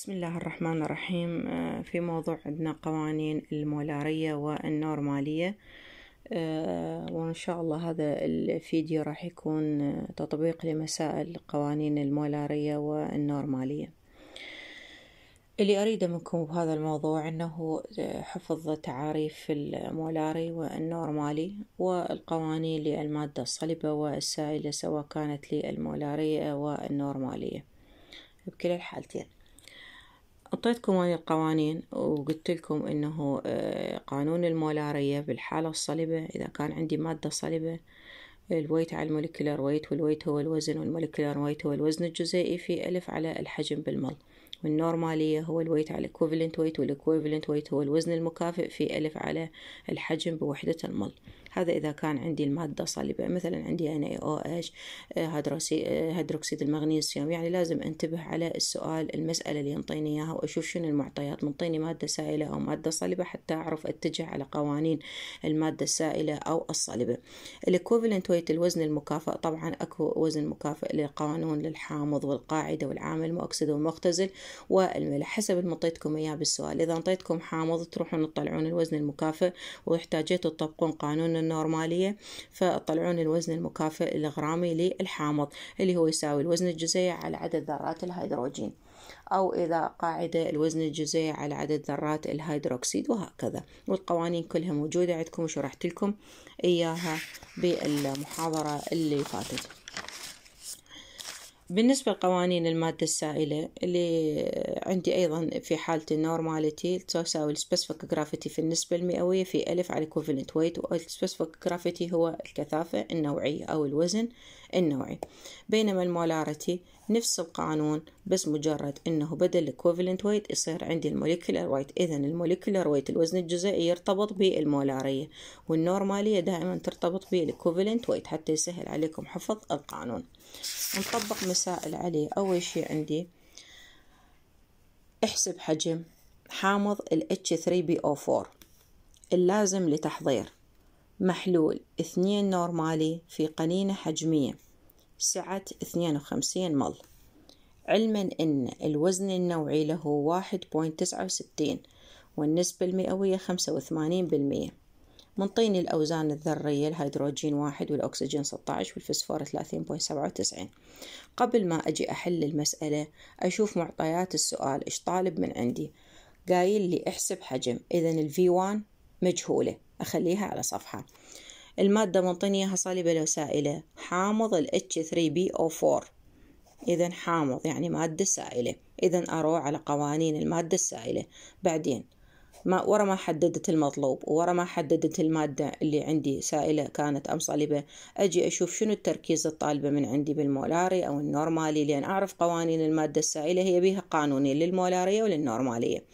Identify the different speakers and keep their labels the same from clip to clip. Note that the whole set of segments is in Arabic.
Speaker 1: بسم الله الرحمن الرحيم آه، في موضوع عندنا قوانين المولارية والنورمالية آه، وإن شاء الله هذا الفيديو راح يكون آه، تطبيق لمسائل قوانين المولارية والنورمالية اللي أريده منكم بهذا الموضوع أنه حفظ تعاريف المولاري والنورمالي والقوانين للمادة الصلبة والسائلة سواء كانت للمولارية والنورمالية بكلا الحالتين أعطيتكم هاي القوانين وقلت لكم إنه آه، قانون المولارية بالحالة الصلبة إذا كان عندي مادة صلبة الويت على الموليكولار ويت والويت هو الوزن والموليكولار ويت هو الوزن الجزيئي في ألف على الحجم بالمل والنورمالية هو الويت على الكوفلنت ويت والكوفلنت ويت هو الوزن المكافئ في ألف على الحجم بوحدة المل هذا إذا كان عندي المادة صلبة مثلا عندي أنا او اتش آه، آه، هيدروكسيد المغنيسيوم يعني لازم انتبه على السؤال المسألة اللي ينطيني إياها وأشوف شنو المعطيات منطيني مادة سائلة أو مادة صلبة حتى أعرف أتجه على قوانين المادة السائلة أو الصلبة الإكوفلنت ويت الوزن المكافئ طبعا أكو وزن مكافئ للقانون للحامض والقاعدة والعامل المؤكسد والمختزل والملح حسب المطيتكم انطيتكم إياه بالسؤال إذا انطيتكم حامض تروحون تطلعون الوزن المكافئ واحتاجيتوا تطبقون قانون النورمالية فطلعون الوزن المكافئ الغرامي للحامض اللي هو يساوي الوزن الجزيئي على عدد ذرات الهيدروجين أو إذا قاعدة الوزن الجزيئي على عدد ذرات الهيدروكسيد وهكذا والقوانين كلها موجودة عندكم وشرحت لكم إياها بالمحاضرة اللي فاتت بالنسبة لقوانين المادة السائلة اللي عندي أيضا في حالة النورماليتي تساوي السبيسفيك جرافيتي في النسبة المئوية في ألف على equivalent weight والسبيسفيك جرافيتي هو الكثافة النوعية أو الوزن النوعي بينما المولاريتي نفس القانون بس مجرد انه بدل الكوفلنت ويت يصير عندي الموليكولر ويت اذا الموليكولر ويت الوزن الجزيئي يرتبط بالمولارية والنورمالية دائما ترتبط بالكوفلنت ويت حتى يسهل عليكم حفظ القانون نطبق مسائل عليه اول شيء عندي احسب حجم حامض ال H3PO4 اللازم لتحضير محلول اثنين نورمالي في قنينة حجمية سعة اثنين وخمسين مل علما أن الوزن النوعي له واحد بوينت تسعة وستين والنسبة المئوية خمسة وثمانين بالمئة منطين الأوزان الذرية الهيدروجين واحد والأكسجين 16 والفسفور 30.97 قبل ما أجي أحل المسألة أشوف معطيات السؤال إيش طالب من عندي قايل لي احسب حجم إذا الفي 1 مجهولة أخليها على صفحة المادة منطيني إياها صليبة لو سائلة حامض ال h 3 bo إذا حامض يعني مادة سائلة إذا أروح على قوانين المادة السائلة بعدين ما ورا ما حددت المطلوب ورا ما حددت المادة اللي عندي سائلة كانت أم صلبة أجي أشوف شنو التركيز الطالبة من عندي بالمولاري أو النورمالي لأن أعرف قوانين المادة السائلة هي بيها قانونين للمولارية وللنورمالية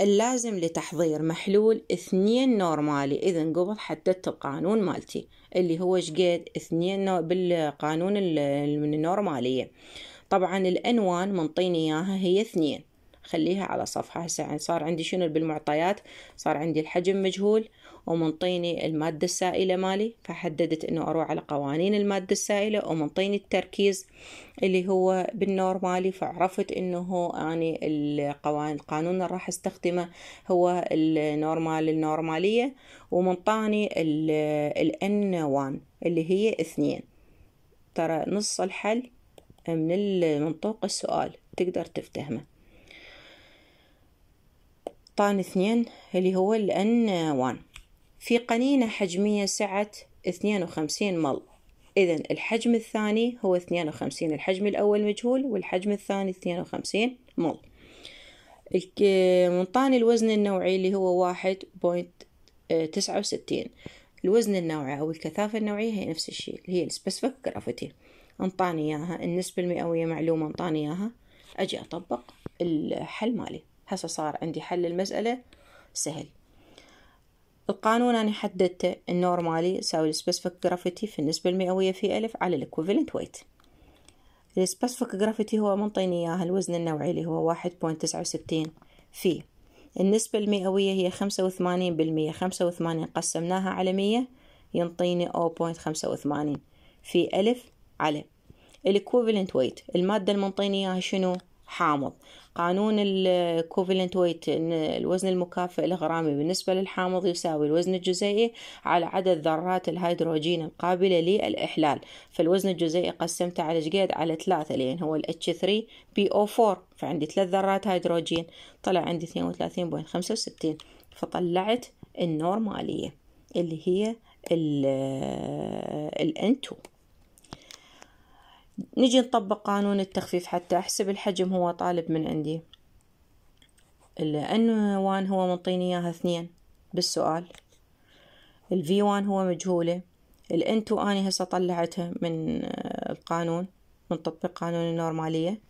Speaker 1: اللازم لتحضير محلول اثنين نورمالي إذا قبل حددت القانون مالتي اللي هو شقد اثنين نو... بالقانون النورمالية طبعا الأنوان منطيني إياها هي اثنين خليها على صفحة هسه يعني صار عندي شنو بالمعطيات صار عندي الحجم مجهول ومنطيني المادة السائلة مالي فحددت انه اروح على قوانين المادة السائلة ومنطيني التركيز اللي هو بالنور مالي فعرفت انه اني يعني القوانين القانون اللي راح استخدمه هو النورمال النورمالية ومنطاني الان 1 اللي هي اثنين ترى نص الحل من منطوق السؤال تقدر تفتهمه طان اثنين اللي هو الان وان في قنينة حجمية سعة اثنين وخمسين مل إذا الحجم الثاني هو اثنين وخمسين الحجم الأول مجهول والحجم الثاني اثنين وخمسين مل منطان الوزن النوعي اللي هو واحد بوينت آه، تسعة وستين الوزن النوعي أو الكثافة النوعية هي نفس الشيء اللي هي السبيسفيك جرافيتي انطاني إياها النسبة المئوية معلومة انطاني إياها أجي أطبق الحل مالي هسه صار عندي حل المسألة سهل القانون أنا حددته النورمالي يساوي السبيسفيك جرافيتي في النسبة المئوية في ألف على الإكوفلنت ويت السبيسفيك جرافيتي هو منطيني إياها الوزن النوعي اللي هو واحد بوينت تسعة وستين في النسبة المئوية هي خمسة وثمانين بالمية خمسة وثمانين قسمناها على مية ينطيني أو بوينت خمسة وثمانين في ألف على الإكوفلنت ويت المادة المنطيني إياها شنو حامض قانون الكوفلنت ويت ان الوزن المكافئ الغرامي بالنسبه للحامض يساوي الوزن الجزيئي على عدد ذرات الهيدروجين القابله للاحلال فالوزن الجزيئي قسمته على شقد على ثلاثة لان هو ال H3PO4 فعندي ثلاث ذرات هيدروجين طلع عندي 32.65 فطلعت النورماليه اللي هي ال N2 نجي نطبق قانون التخفيف حتى أحسب الحجم هو طالب من عندي الان وان هو منطيني اياها اثنين بالسؤال الفي وان هو مجهولة الان تو اني هسه طلعتها من آه، القانون من تطبيق قانون النورمالية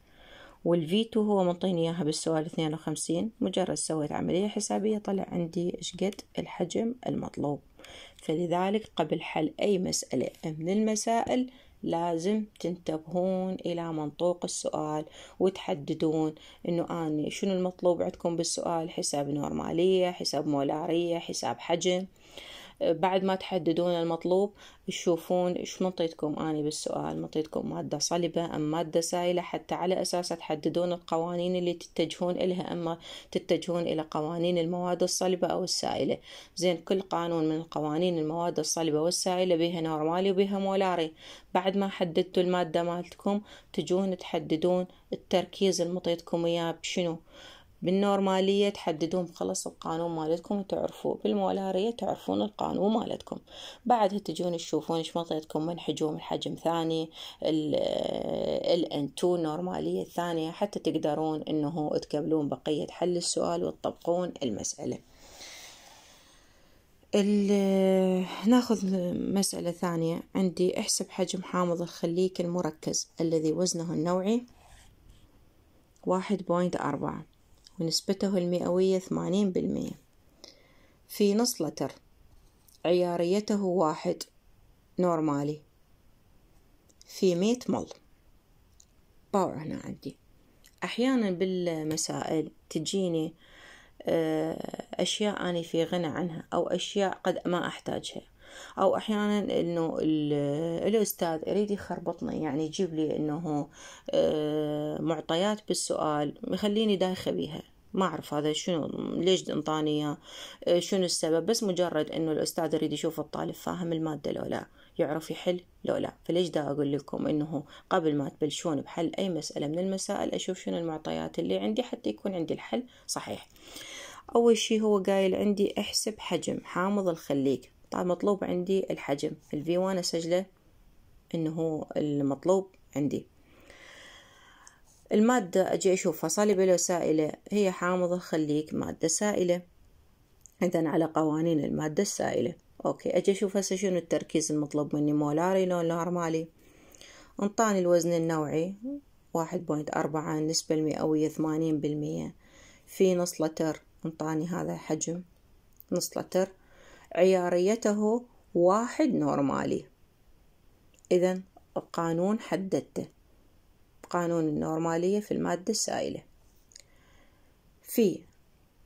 Speaker 1: والفي تو هو منطيني اياها بالسؤال اثنين وخمسين مجرد سويت عملية حسابية طلع عندي اشقد الحجم المطلوب فلذلك قبل حل اي مسألة من المسائل لازم تنتبهون إلى منطوق السؤال وتحددون إنه أنا شنو المطلوب عندكم بالسؤال حساب نورمالية حساب مولارية حساب حجم بعد ما تحددون المطلوب تشوفون ايش منطيتكم اني بالسؤال منطيتكم مادة صلبة ام مادة سائلة حتى على اساس تحددون القوانين اللي تتجهون الها اما تتجهون الى قوانين المواد الصلبة او السائلة زين كل قانون من قوانين المواد الصلبة والسائلة بها نورمالي وبها مولاري بعد ما حددتوا المادة مالتكم تجون تحددون التركيز المطيتكم اياه بشنو بالنورمالية تحددون خلص القانون مالتكم وتعرفوه بالمولارية تعرفون القانون مالتكم بعدها تجون تشوفون ايش منطقتكم من حجوم الحجم ثاني ال 2 نورمالية الثانية حتى تقدرون انه تقبلون بقية حل السؤال وتطبقون المسألة ناخذ مسألة ثانية عندي احسب حجم حامض الخليك المركز الذي وزنه النوعي واحد بوينت أربعة ونسبته المئوية ثمانين بالمئة في نص لتر عياريته واحد نورمالي في مية مل باور هنا عندي أحيانا بالمسائل تجيني آه، أشياء أنا في غنى عنها أو أشياء قد ما أحتاجها او احيانا انه الاستاذ يريد يخربطنا يعني يجيب لي انه آه، معطيات بالسؤال يخليني دايخه بيها ما اعرف هذا شنو ليش انطاني آه، شنو السبب بس مجرد انه الاستاذ يريد يشوف الطالب فاهم الماده لو لا يعرف يحل لو لا فليش دا اقول لكم انه قبل ما تبلشون بحل اي مساله من المسائل اشوف شنو المعطيات اللي عندي حتى يكون عندي الحل صحيح اول شيء هو قايل عندي احسب حجم حامض الخليك فمطلوب عندي الحجم الفي 1 اسجله انه هو المطلوب عندي المادة أجي أشوفها صلبة سائلة هي حامضة خليك مادة سائلة إذا على قوانين المادة السائلة أوكي أجي أشوف هسه شنو التركيز المطلوب مني مولاري لون نورمالي انطاني الوزن النوعي واحد بوينت أربعة النسبة المئوية ثمانين بالمية في نص لتر انطاني هذا حجم نص لتر عياريته واحد نورمالي إذا القانون حددته قانون النورمالية في المادة السائلة في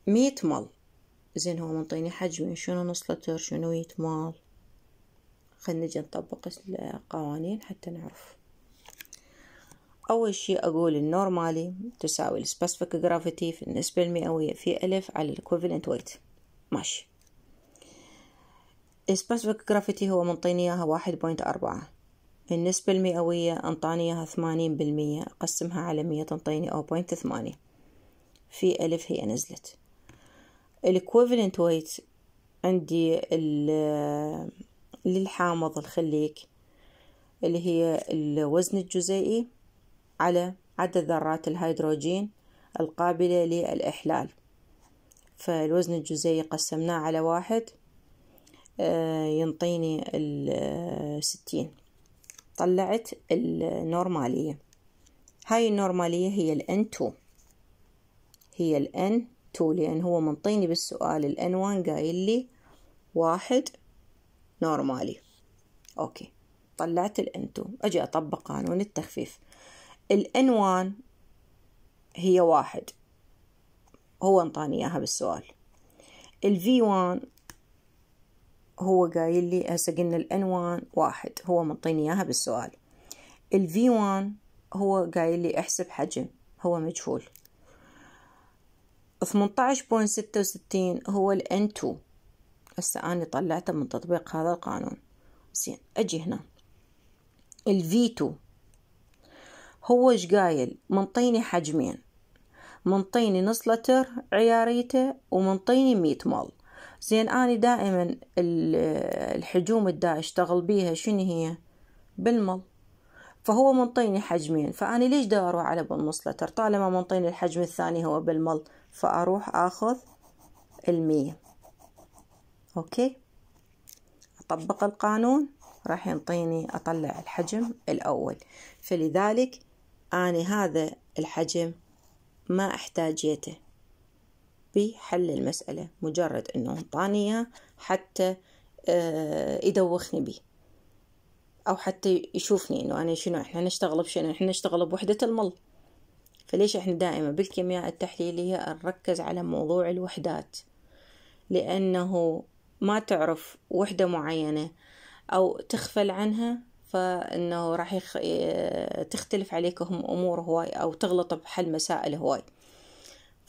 Speaker 1: مية مل زين هو منطيني حجمي شنو نص لتر شنو مية مل خلينا نجي نطبق القوانين حتى نعرف أول شيء أقول النورمالي تساوي السبيسفيك جرافيتي في النسبة المئوية في ألف على الإكوفلنت ويت ماشي سبيسيفيك جرافيتي هو منطيني اياها واحد بوينت أربعة النسبة المئوية أنطاني اياها ثمانين بالمية أقسمها على مية تنطيني أو بوينت ثمانية في ألف هي نزلت الكويفلنت ويت عندي للحامض الخليك اللي هي الوزن الجزيئي على عدد ذرات الهيدروجين القابلة للإحلال فالوزن الجزيئي قسمناه على واحد آه، ينطيني الستين طلعت النورمالية هاي النورمالية هي الان تو هي الان تو لأن هو منطيني بالسؤال الان وان قايل لي واحد نورمالي أوكي طلعت الان تو أجي أطبق قانون التخفيف الان وان هي واحد هو انطاني اياها بالسؤال v 1 هو قايل لي هسه قلنا الانوان واحد هو منطيني اياها بالسؤال الفي 1 هو قايل لي احسب حجم هو مجهول 18.66 هو الان 2 هسه انا طلعته من تطبيق هذا القانون زين اجي هنا الفي 2 هو ايش قايل منطيني حجمين منطيني نص لتر عياريته ومنطيني 100 مول زين أنا دائما الحجوم الدا أشتغل بيها شنو هي بالمل فهو منطيني حجمين فأنا ليش دا أروح على لتر طالما منطيني الحجم الثاني هو بالمل فأروح أخذ المية أوكي أطبق القانون راح ينطيني أطلع الحجم الأول فلذلك أنا هذا الحجم ما احتاجيته بحل المسألة مجرد أنه انطاني حتى آه، يدوخني بيه أو حتى يشوفني أنه أنا شنو إحنا نشتغل بشنو إحنا نشتغل بوحدة المل فليش إحنا دائما بالكيمياء التحليلية نركز على موضوع الوحدات لأنه ما تعرف وحدة معينة أو تغفل عنها فإنه راح يخ... آه، تختلف عليكم أمور هواي أو تغلط بحل مسائل هواي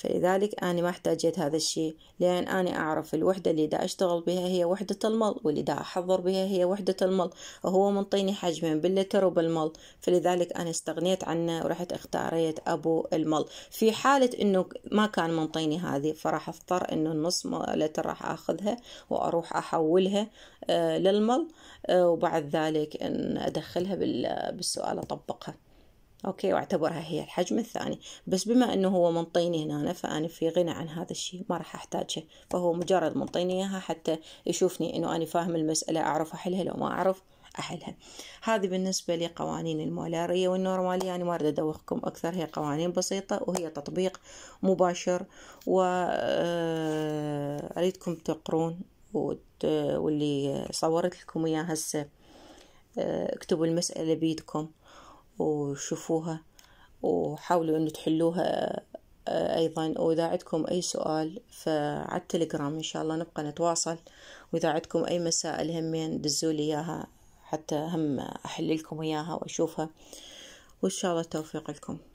Speaker 1: فلذلك أنا ما احتاجيت هذا الشيء لأن أنا أعرف الوحدة اللي دا أشتغل بها هي وحدة المل واللي دا أحضر بها هي وحدة المل وهو منطيني حجمين باللتر وبالمل فلذلك أنا استغنيت عنه ورحت اختاريت أبو المل في حالة أنه ما كان منطيني هذه فراح أضطر أنه النص لتر راح أخذها وأروح أحولها آه، للمل آه، وبعد ذلك أن أدخلها بالسؤال أطبقها أوكي واعتبرها هي الحجم الثاني بس بما أنه هو منطيني هنا فأنا في غنى عن هذا الشيء ما راح أحتاجه فهو مجرد منطيني إياها حتى يشوفني أنه أنا فاهم المسألة أعرف أحلها لو ما أعرف أحلها هذه بالنسبة لقوانين المولارية والنورمالية أنا يعني ما أريد أدوخكم أكثر هي قوانين بسيطة وهي تطبيق مباشر و آه، اريدكم تقرون واللي صورت لكم إياه هسه آه، اكتبوا المسألة بيدكم وشوفوها وحاولوا أن تحلوها آه، أيضا وإذا عندكم أي سؤال فعلى التليجرام إن شاء الله نبقى نتواصل وإذا عندكم أي مسائل همين دزولي إياها حتى هم أحللكم إياها وأشوفها وإن شاء الله التوفيق لكم